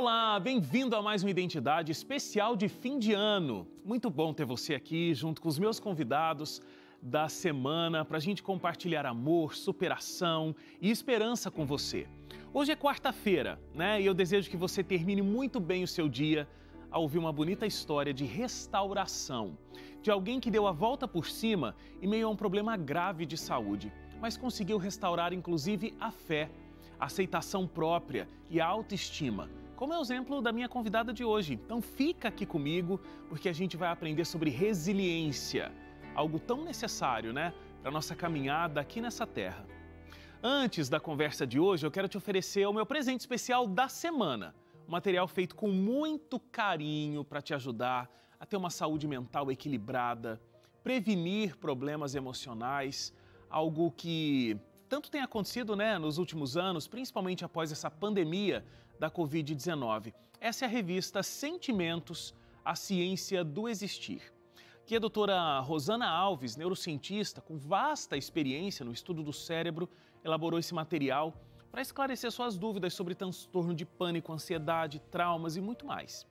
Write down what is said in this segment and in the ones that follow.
Olá, bem-vindo a mais uma identidade especial de fim de ano. Muito bom ter você aqui junto com os meus convidados da semana para a gente compartilhar amor, superação e esperança com você. Hoje é quarta-feira, né? E eu desejo que você termine muito bem o seu dia a ouvir uma bonita história de restauração de alguém que deu a volta por cima em meio a um problema grave de saúde, mas conseguiu restaurar inclusive a fé, a aceitação própria e a autoestima como é o exemplo da minha convidada de hoje. Então fica aqui comigo, porque a gente vai aprender sobre resiliência, algo tão necessário, né, para nossa caminhada aqui nessa terra. Antes da conversa de hoje, eu quero te oferecer o meu presente especial da semana. Um material feito com muito carinho para te ajudar a ter uma saúde mental equilibrada, prevenir problemas emocionais, algo que tanto tem acontecido né, nos últimos anos, principalmente após essa pandemia da Covid-19. Essa é a revista Sentimentos, a ciência do existir. Que é a doutora Rosana Alves, neurocientista com vasta experiência no estudo do cérebro, elaborou esse material para esclarecer suas dúvidas sobre transtorno de pânico, ansiedade, traumas e muito mais.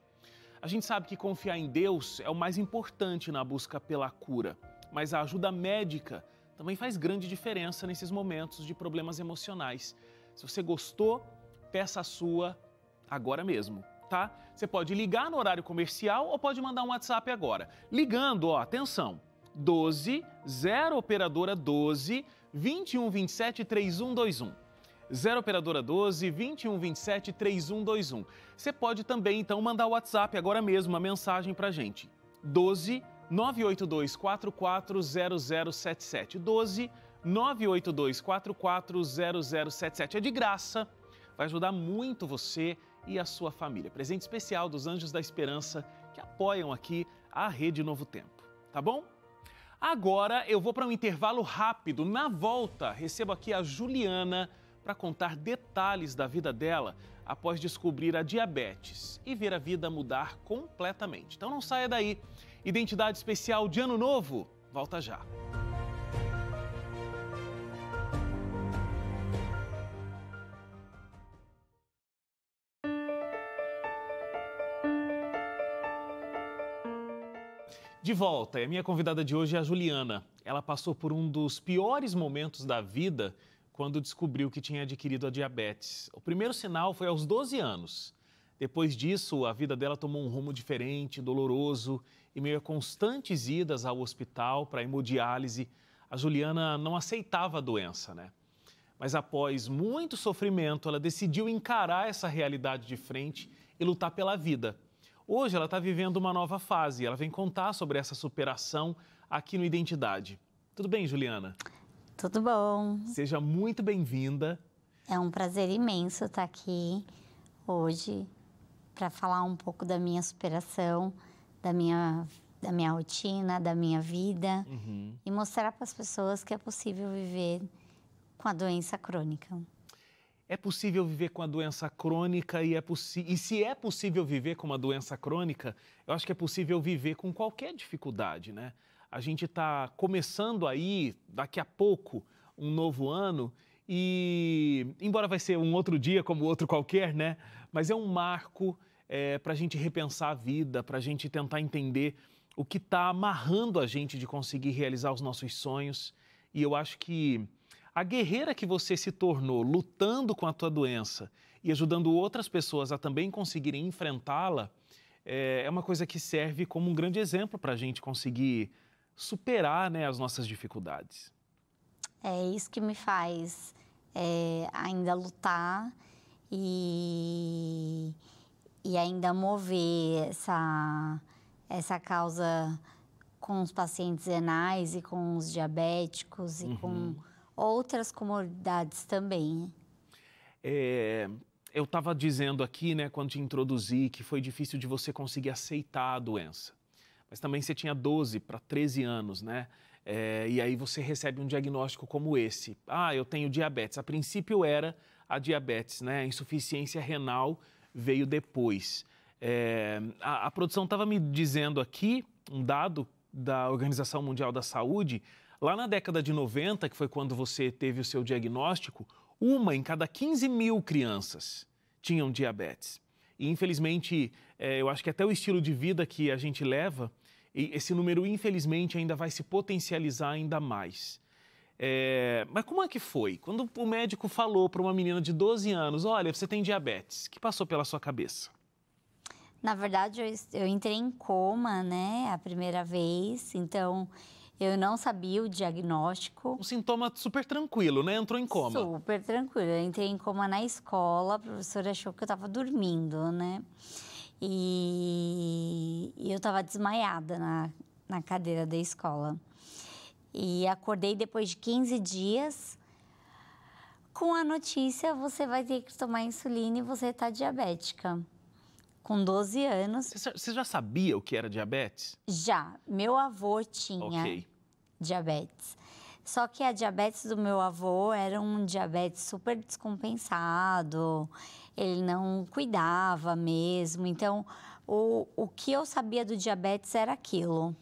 A gente sabe que confiar em Deus é o mais importante na busca pela cura, mas a ajuda médica também faz grande diferença nesses momentos de problemas emocionais. Se você gostou peça a sua agora mesmo. Tá? Você pode ligar no horário comercial ou pode mandar um WhatsApp agora. Ligando, ó, atenção, 12 0 operadora 12 21 27 3121. 0 operadora 12 21 27 3121. Você pode também então mandar o WhatsApp agora mesmo uma mensagem pra gente. 12 982 440077. 12 982 440077. É de graça vai ajudar muito você e a sua família. Presente especial dos Anjos da Esperança que apoiam aqui a Rede Novo Tempo. Tá bom? Agora eu vou para um intervalo rápido. Na volta, recebo aqui a Juliana para contar detalhes da vida dela após descobrir a diabetes e ver a vida mudar completamente. Então não saia daí. Identidade especial de Ano Novo, volta já. De volta, e a minha convidada de hoje é a Juliana. Ela passou por um dos piores momentos da vida quando descobriu que tinha adquirido a diabetes. O primeiro sinal foi aos 12 anos. Depois disso, a vida dela tomou um rumo diferente, doloroso, e meio a constantes idas ao hospital para hemodiálise. A Juliana não aceitava a doença, né? Mas após muito sofrimento, ela decidiu encarar essa realidade de frente e lutar pela vida. Hoje ela está vivendo uma nova fase. Ela vem contar sobre essa superação aqui no Identidade. Tudo bem, Juliana? Tudo bom. Seja muito bem-vinda. É um prazer imenso estar tá aqui hoje para falar um pouco da minha superação, da minha, da minha rotina, da minha vida uhum. e mostrar para as pessoas que é possível viver com a doença crônica. É possível viver com a doença crônica e, é e se é possível viver com uma doença crônica, eu acho que é possível viver com qualquer dificuldade, né? A gente está começando aí, daqui a pouco, um novo ano e, embora vai ser um outro dia como outro qualquer, né? Mas é um marco é, para a gente repensar a vida, para a gente tentar entender o que está amarrando a gente de conseguir realizar os nossos sonhos. E eu acho que a guerreira que você se tornou lutando com a tua doença e ajudando outras pessoas a também conseguirem enfrentá-la eh, é uma coisa que serve como um grande exemplo para a gente conseguir superar né, as nossas dificuldades. É isso que me faz é, ainda lutar e, e ainda mover essa, essa causa com os pacientes renais e com os diabéticos e uhum. com outras comodidades também. É, eu estava dizendo aqui, né, quando te introduzi, que foi difícil de você conseguir aceitar a doença. Mas também você tinha 12 para 13 anos, né? É, e aí você recebe um diagnóstico como esse. Ah, eu tenho diabetes. A princípio era a diabetes, né? A insuficiência renal veio depois. É, a, a produção estava me dizendo aqui um dado da Organização Mundial da Saúde Lá na década de 90, que foi quando você teve o seu diagnóstico, uma em cada 15 mil crianças tinham diabetes. E, infelizmente, eh, eu acho que até o estilo de vida que a gente leva, esse número, infelizmente, ainda vai se potencializar ainda mais. É, mas como é que foi? Quando o médico falou para uma menina de 12 anos: Olha, você tem diabetes, o que passou pela sua cabeça? Na verdade, eu, eu entrei em coma, né, a primeira vez, então eu não sabia o diagnóstico. Um sintoma super tranquilo, né? Entrou em coma. Super tranquilo. Eu entrei em coma na escola, a professora achou que eu estava dormindo, né? E eu estava desmaiada na, na cadeira da escola. E acordei depois de 15 dias com a notícia: você vai ter que tomar insulina e você está diabética com 12 anos. Você já sabia o que era diabetes? Já. Meu avô tinha okay. diabetes. Só que a diabetes do meu avô era um diabetes super descompensado, ele não cuidava mesmo. Então, o, o que eu sabia do diabetes era aquilo.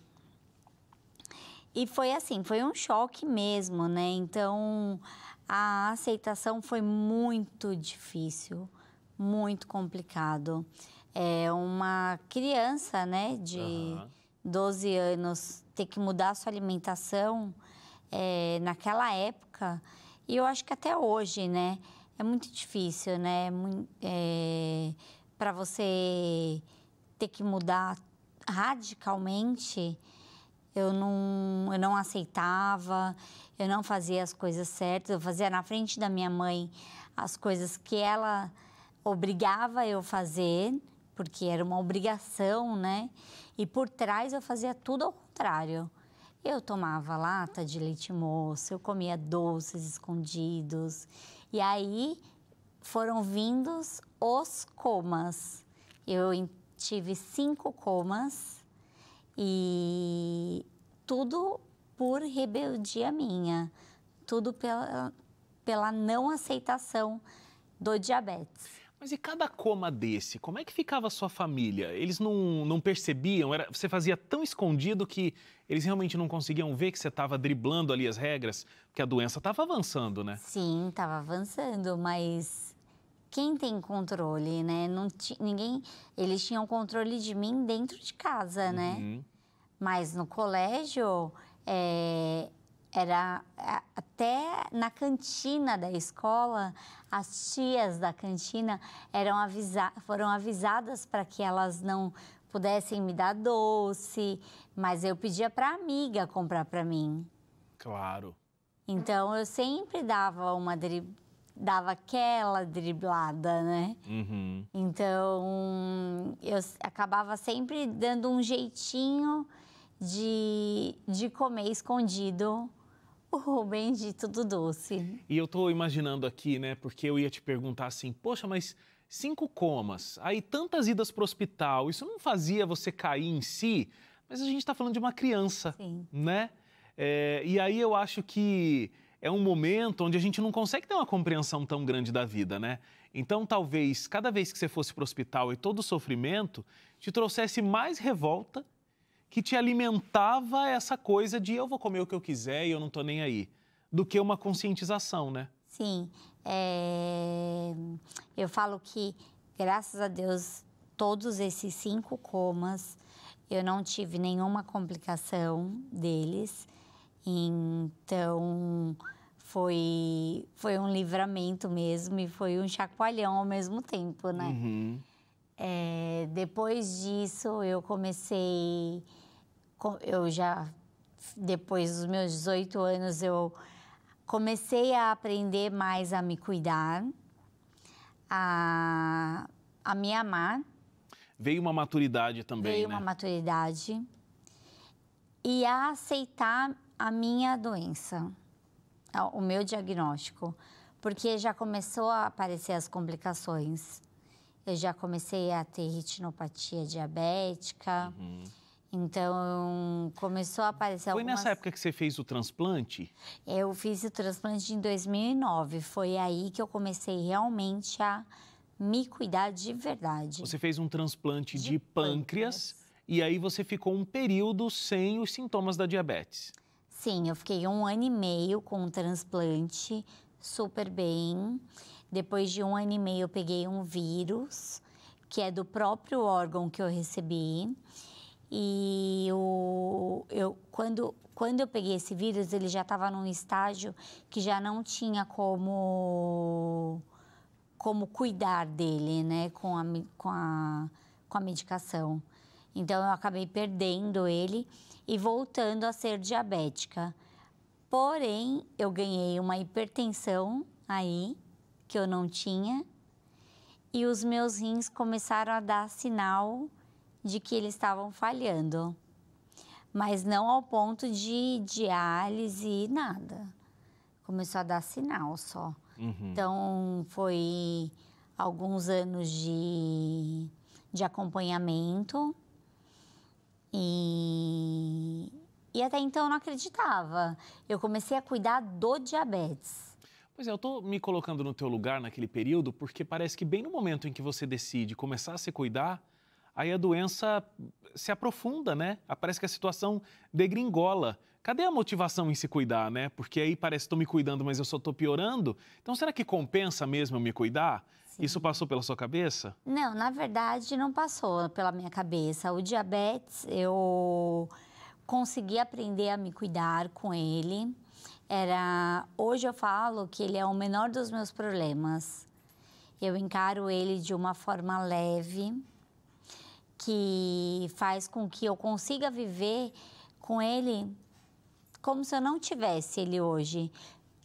E foi assim, foi um choque mesmo, né? Então, a aceitação foi muito difícil, muito complicado é, uma criança, né, de uhum. 12 anos, ter que mudar a sua alimentação é, naquela época, e eu acho que até hoje, né, é muito difícil, né, é, para você ter que mudar radicalmente. Eu não, eu não aceitava, eu não fazia as coisas certas, eu fazia na frente da minha mãe as coisas que ela obrigava eu fazer porque era uma obrigação, né? E por trás eu fazia tudo ao contrário. Eu tomava lata de leite moço, eu comia doces escondidos. E aí foram vindos os comas. Eu tive cinco comas e tudo por rebeldia minha, tudo pela, pela não aceitação do diabetes. Mas e cada coma desse, como é que ficava a sua família? Eles não, não percebiam? Era, você fazia tão escondido que eles realmente não conseguiam ver que você estava driblando ali as regras? Porque a doença estava avançando, né? Sim, estava avançando, mas quem tem controle, né? Não ninguém, eles tinham controle de mim dentro de casa, né? uhum. né? Mas no colégio é, era até na cantina da escola as tias da cantina eram avisa foram avisadas para que elas não pudessem me dar doce, mas eu pedia para amiga comprar para mim. Claro. Então eu sempre dava uma dri... dava aquela driblada, né? Uhum. Então eu acabava sempre dando um jeitinho de, de comer escondido o de tudo doce. E eu estou imaginando aqui, né? Porque eu ia te perguntar assim, poxa, mas cinco comas, aí tantas idas para o hospital, isso não fazia você cair em si? Mas a gente está falando de uma criança, Sim. né? É, e aí eu acho que é um momento onde a gente não consegue ter uma compreensão tão grande da vida, né? Então, talvez cada vez que você fosse para o hospital e todo o sofrimento te trouxesse mais revolta que te alimentava essa coisa de eu vou comer o que eu quiser e eu não tô nem aí, do que uma conscientização, né? Sim. É... Eu falo que, graças a Deus, todos esses cinco comas, eu não tive nenhuma complicação deles. Então, foi, foi um livramento mesmo e foi um chacoalhão ao mesmo tempo, né? Uhum. É, depois disso, eu comecei eu já depois dos meus 18 anos eu comecei a aprender mais a me cuidar, a, a me amar. Veio uma maturidade também. Veio né? uma maturidade e a aceitar a minha doença, o meu diagnóstico, porque já começou a aparecer as complicações. Eu já comecei a ter retinopatia diabética. Uhum então, começou a aparecer Foi algumas... nessa época que você fez o transplante? Eu fiz o transplante em 2009. Foi aí que eu comecei realmente a me cuidar de verdade. Você fez um transplante de, de pâncreas, pâncreas e aí você ficou um período sem os sintomas da diabetes. Sim, eu fiquei um ano e meio com o transplante, super bem. Depois de um ano e meio, eu peguei um vírus, que é do próprio órgão que eu recebi. E eu eu, quando, quando eu peguei esse vírus, ele já estava num estágio que já não tinha como, como cuidar dele, né, com a, com a, com a medicação. Então eu acabei perdendo ele e voltando a ser diabética. Porém, eu ganhei uma hipertensão aí, que eu não tinha, e os meus rins começaram a dar sinal de que eles estavam falhando, mas não ao ponto de diálise e nada. Começou a dar sinal só. Uhum. Então, foi alguns anos de, de acompanhamento e, e até então eu não acreditava. Eu comecei a cuidar do diabetes. Pois é, eu tô me colocando no teu lugar naquele período, porque parece que bem no momento em que você decide começar a se cuidar, aí a doença se aprofunda, né? Parece que a situação degringola. Cadê a motivação em se cuidar, né? Porque aí parece que estou me cuidando, mas eu só estou piorando. Então, será que compensa mesmo eu me cuidar? Sim. Isso passou pela sua cabeça? Não, na verdade, não passou pela minha cabeça. O diabetes, eu consegui aprender a me cuidar com ele. Era, hoje eu falo que ele é o menor dos meus problemas. Eu encaro ele de uma forma leve que faz com que eu consiga viver com ele como se eu não tivesse ele hoje.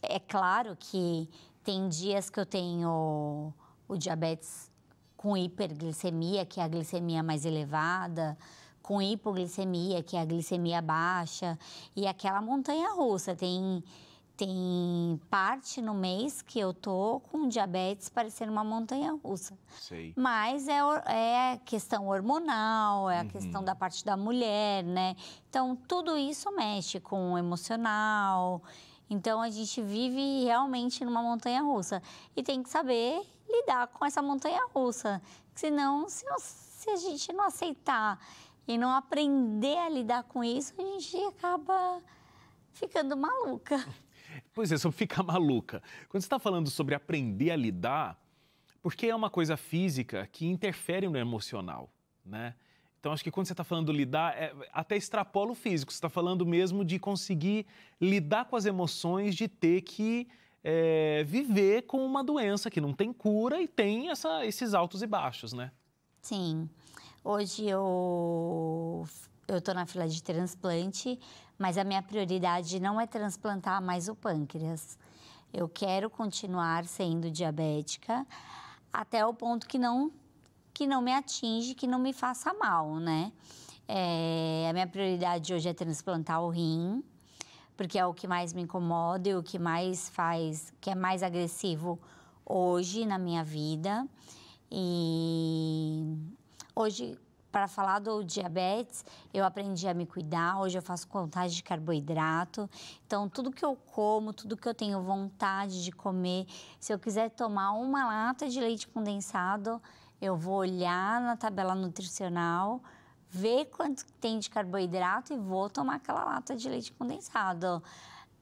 É claro que tem dias que eu tenho o diabetes com hiperglicemia, que é a glicemia mais elevada, com hipoglicemia, que é a glicemia baixa, e aquela montanha russa. Tem tem parte no mês que eu tô com diabetes parecendo uma montanha russa. Sei. Mas é, é questão hormonal, é a uhum. questão da parte da mulher, né? Então, tudo isso mexe com o emocional. Então, a gente vive realmente numa montanha russa. E tem que saber lidar com essa montanha russa. Senão, se, se a gente não aceitar e não aprender a lidar com isso, a gente acaba ficando maluca. Pois é, sobre ficar maluca. Quando você está falando sobre aprender a lidar, porque é uma coisa física que interfere no emocional, né? Então, acho que quando você está falando lidar, é, até extrapola o físico. Você está falando mesmo de conseguir lidar com as emoções, de ter que é, viver com uma doença que não tem cura e tem essa, esses altos e baixos, né? Sim. Hoje eu eu na fila de transplante, mas a minha prioridade não é transplantar mais o pâncreas. Eu quero continuar sendo diabética até o ponto que não que não me atinge, que não me faça mal, né? É, a minha prioridade hoje é transplantar o rim, porque é o que mais me incomoda e o que mais faz, que é mais agressivo hoje na minha vida. E hoje para falar do diabetes, eu aprendi a me cuidar, hoje eu faço contagem de carboidrato. Então, tudo que eu como, tudo que eu tenho vontade de comer, se eu quiser tomar uma lata de leite condensado, eu vou olhar na tabela nutricional, ver quanto tem de carboidrato e vou tomar aquela lata de leite condensado.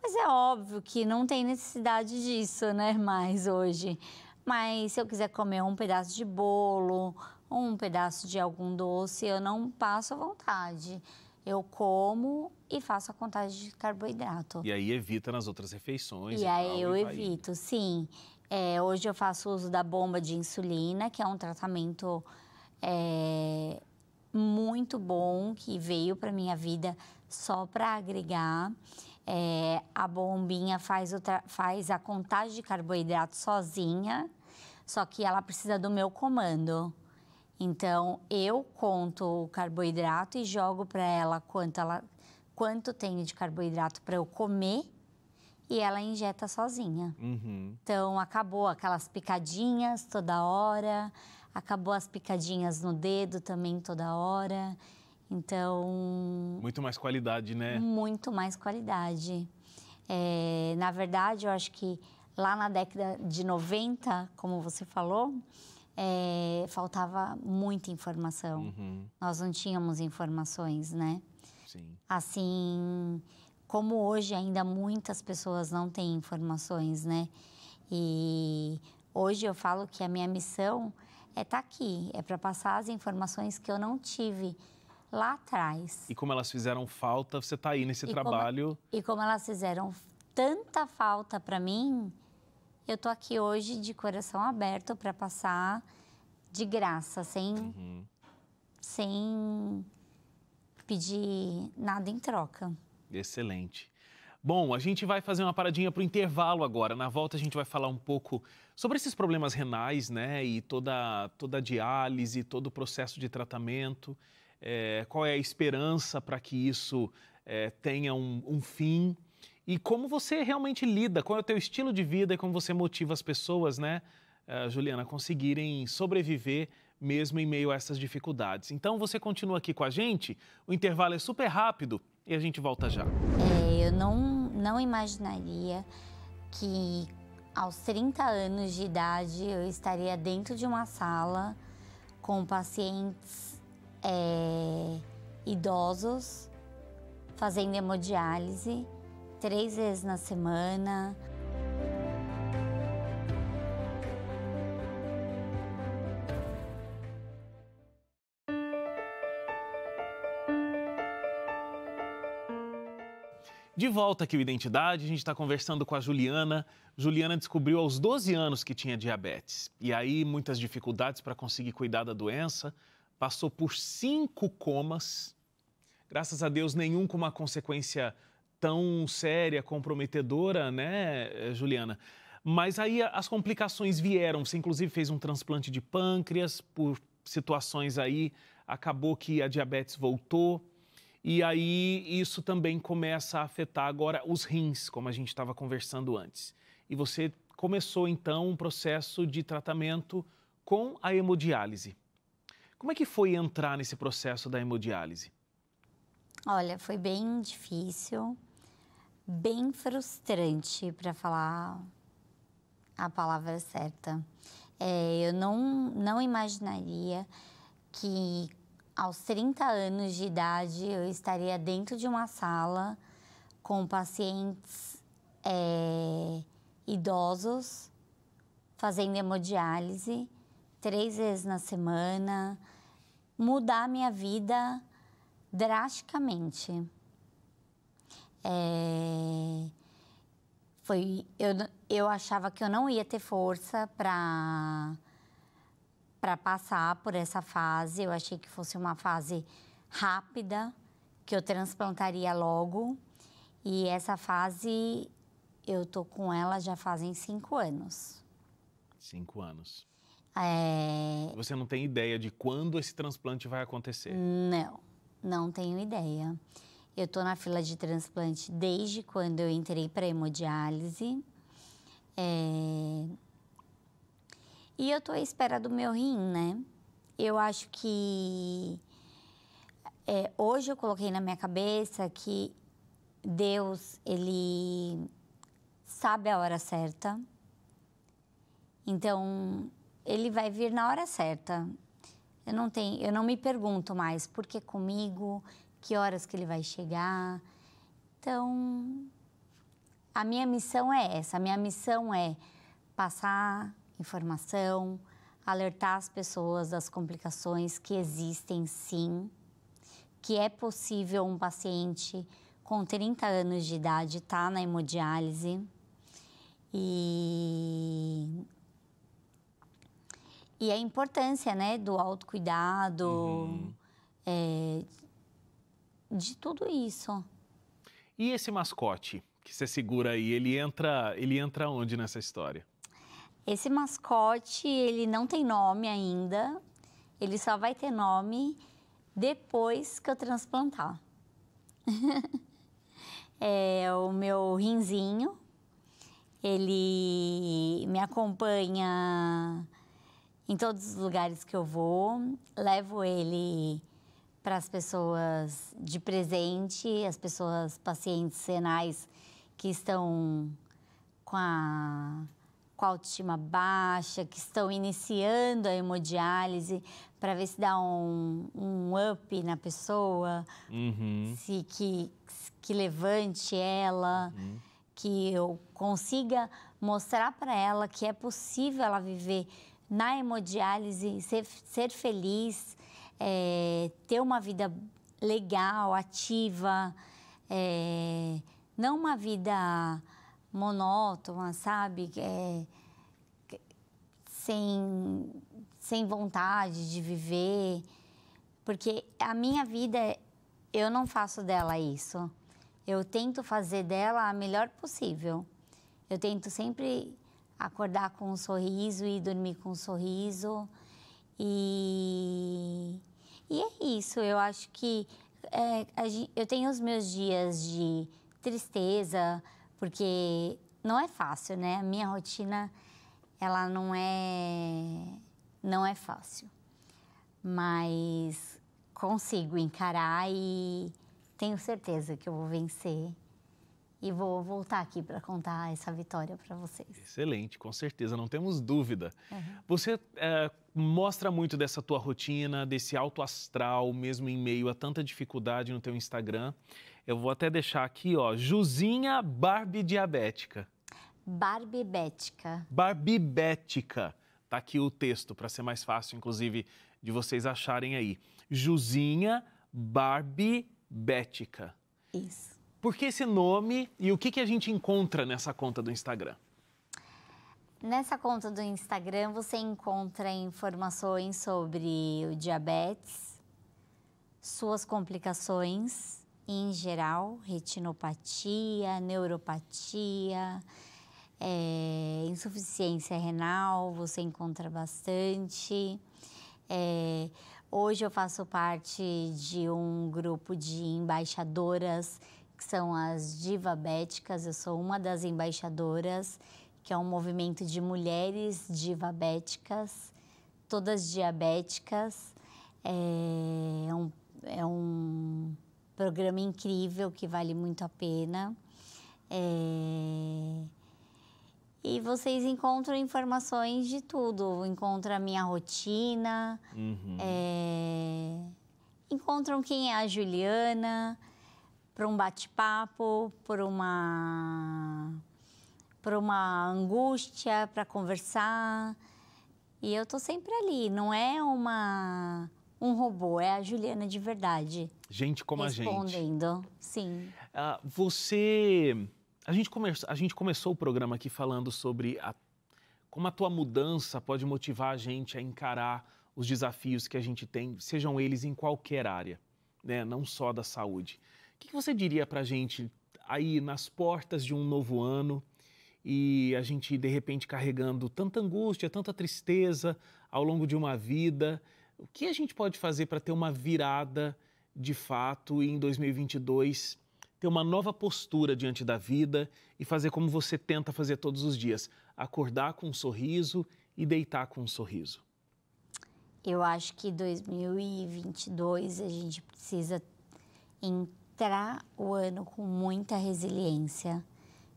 Mas é óbvio que não tem necessidade disso, né, mais hoje. Mas se eu quiser comer um pedaço de bolo, um pedaço de algum doce, eu não passo à vontade. Eu como e faço a contagem de carboidrato. E aí evita nas outras refeições. E, e aí tal, eu e evito, sim. É, hoje eu faço uso da bomba de insulina, que é um tratamento é, muito bom que veio para minha vida só para agregar. É, a bombinha faz, faz a contagem de carboidrato sozinha, só que ela precisa do meu comando. Então, eu conto o carboidrato e jogo para ela quanto ela quanto tenho de carboidrato para eu comer e ela injeta sozinha. Uhum. Então, acabou aquelas picadinhas toda hora, acabou as picadinhas no dedo também toda hora. Então. Muito mais qualidade, né? Muito mais qualidade. É, na verdade, eu acho que lá na década de 90, como você falou, é, faltava muita informação. Uhum. Nós não tínhamos informações, né? Sim. Assim, como hoje ainda muitas pessoas não têm informações, né? E hoje eu falo que a minha missão é estar tá aqui, é para passar as informações que eu não tive lá atrás. E como elas fizeram falta, você está aí nesse e trabalho. Como, e como elas fizeram tanta falta para mim, eu tô aqui hoje de coração aberto para passar de graça, sem uhum. sem pedir nada em troca. Excelente. Bom, a gente vai fazer uma paradinha para o intervalo agora. Na volta a gente vai falar um pouco sobre esses problemas renais, né? E toda, toda a diálise, todo o processo de tratamento. É, qual é a esperança para que isso é, tenha um, um fim? e como você realmente lida, qual é o teu estilo de vida e como você motiva as pessoas, né, eh, Juliana, a conseguirem sobreviver mesmo em meio a essas dificuldades. Então você continua aqui com a gente, o intervalo é super rápido e a gente volta já. É, eu não, não imaginaria que aos 30 anos de idade eu estaria dentro de uma sala com pacientes é, idosos fazendo hemodiálise três vezes na semana. De volta aqui o Identidade, a gente está conversando com a Juliana. Juliana descobriu aos 12 anos que tinha diabetes. E aí, muitas dificuldades para conseguir cuidar da doença. Passou por cinco comas. Graças a Deus, nenhum com uma consequência tão séria, comprometedora, né, eh, Juliana? Mas aí as complicações vieram. Você, inclusive, fez um transplante de pâncreas por situações aí. Acabou que a diabetes voltou. E aí isso também começa a afetar agora os rins, como a gente estava conversando antes. E você começou, então, um processo de tratamento com a hemodiálise. Como é que foi entrar nesse processo da hemodiálise? Olha, foi bem difícil bem frustrante, para falar a palavra certa. É, eu não, não imaginaria que aos 30 anos de idade eu estaria dentro de uma sala com pacientes é, idosos fazendo hemodiálise três vezes na semana, mudar minha vida drasticamente. É, foi, eu, eu achava que eu não ia ter força para para passar por essa fase. Eu achei que fosse uma fase rápida, que eu transplantaria logo. E essa fase eu tô com ela já fazem cinco anos. Cinco anos. É... Você não tem ideia de quando esse transplante vai acontecer? Não, não tenho ideia. Eu estou na fila de transplante desde quando eu entrei para hemodiálise. É... E eu estou à espera do meu rim, né? Eu acho que é, hoje eu coloquei na minha cabeça que Deus, ele sabe a hora certa. Então, ele vai vir na hora certa. Eu não tenho, eu não me pergunto mais por que comigo, que horas que ele vai chegar. Então, a minha missão é essa. A minha missão é passar informação, alertar as pessoas das complicações que existem sim, que é possível um paciente com 30 anos de idade estar tá na hemodiálise e e a importância né do autocuidado uhum. é, de tudo isso. E esse mascote que você segura aí, ele entra, ele entra onde nessa história? Esse mascote, ele não tem nome ainda. Ele só vai ter nome depois que eu transplantar. é o meu rinzinho. Ele me acompanha em todos os lugares que eu vou. Levo ele para as pessoas de presente, as pessoas pacientes senais que estão com a, com a autoestima baixa, que estão iniciando a hemodiálise, para ver se dá um, um up na pessoa, uhum. se que, que levante ela, uhum. que eu consiga mostrar para ela que é possível ela viver na hemodiálise, ser, ser feliz, é, ter uma vida legal, ativa, é, não uma vida monótona, sabe? É, sem, sem vontade de viver. Porque a minha vida, eu não faço dela isso. Eu tento fazer dela a melhor possível. Eu tento sempre acordar com um sorriso e dormir com um sorriso. E e é isso, eu acho que é, eu tenho os meus dias de tristeza, porque não é fácil, né? A minha rotina, ela não é, não é fácil. Mas consigo encarar e tenho certeza que eu vou vencer e vou voltar aqui para contar essa vitória para vocês. Excelente, com certeza, não temos dúvida. Uhum. Você é, mostra muito dessa tua rotina, desse alto astral, mesmo em meio a tanta dificuldade no teu Instagram. Eu vou até deixar aqui, ó, Jusinha Barbie Diabética. Barbibética. Barbibética. Tá aqui o texto para ser mais fácil, inclusive, de vocês acharem aí. Juzinha Barbibética. Isso. Por que esse nome e o que, que a gente encontra nessa conta do Instagram? Nessa conta do Instagram você encontra informações sobre o diabetes, suas complicações em geral, retinopatia, neuropatia, é, insuficiência renal, você encontra bastante. É, hoje eu faço parte de um grupo de embaixadoras que são as divabéticas. Eu sou uma das embaixadoras, que é um movimento de mulheres divabéticas, todas diabéticas. É, é um, é um programa incrível que vale muito a pena. É... E vocês encontram informações de tudo. Encontram a minha rotina, uhum. é... encontram quem é a Juliana, para um bate-papo, por uma por uma angústia, para conversar. E eu tô sempre ali, não é uma um robô, é a Juliana de verdade. Gente como a gente. Respondendo, sim. Ah, você a gente, come... a gente começou o programa aqui falando sobre a... como a tua mudança pode motivar a gente a encarar os desafios que a gente tem, sejam eles em qualquer área, né? não só da saúde. O que você diria para a gente aí nas portas de um novo ano e a gente de repente carregando tanta angústia, tanta tristeza ao longo de uma vida? O que a gente pode fazer para ter uma virada de fato e em 2022 ter uma nova postura diante da vida e fazer como você tenta fazer todos os dias: acordar com um sorriso e deitar com um sorriso? Eu acho que 2022 a gente precisa em entrar o ano com muita resiliência,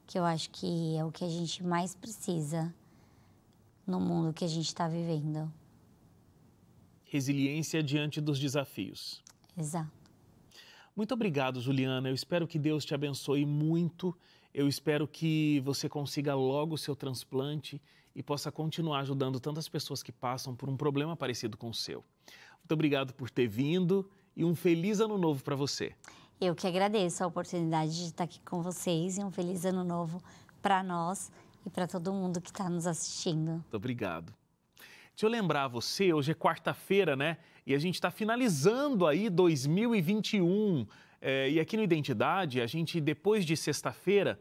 que eu acho que é o que a gente mais precisa no mundo que a gente está vivendo. Resiliência diante dos desafios. Exato. Muito obrigado, Juliana. Eu espero que Deus te abençoe muito. Eu espero que você consiga logo o seu transplante e possa continuar ajudando tantas pessoas que passam por um problema parecido com o seu. Muito obrigado por ter vindo e um feliz ano novo para você. Eu que agradeço a oportunidade de estar aqui com vocês e um feliz ano novo para nós e para todo mundo que está nos assistindo. Muito obrigado. Deixa eu lembrar você, hoje é quarta-feira, né? E a gente está finalizando aí 2021. É, e aqui no Identidade, a gente, depois de sexta-feira,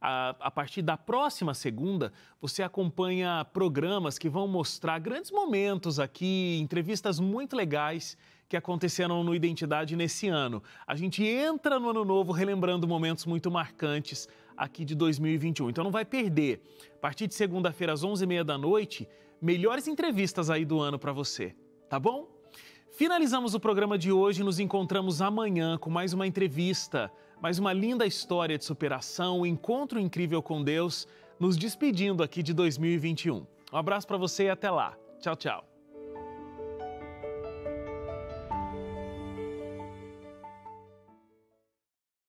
a, a, partir da próxima segunda, você acompanha programas que vão mostrar grandes momentos aqui, entrevistas muito legais que aconteceram no Identidade nesse ano. A gente entra no ano novo relembrando momentos muito marcantes aqui de 2021. Então não vai perder. A partir de segunda-feira às 11h30 da noite, melhores entrevistas aí do ano para você, tá bom? Finalizamos o programa de hoje, nos encontramos amanhã com mais uma entrevista, mais uma linda história de superação, um encontro incrível com Deus, nos despedindo aqui de 2021. Um abraço para você e até lá. Tchau, tchau.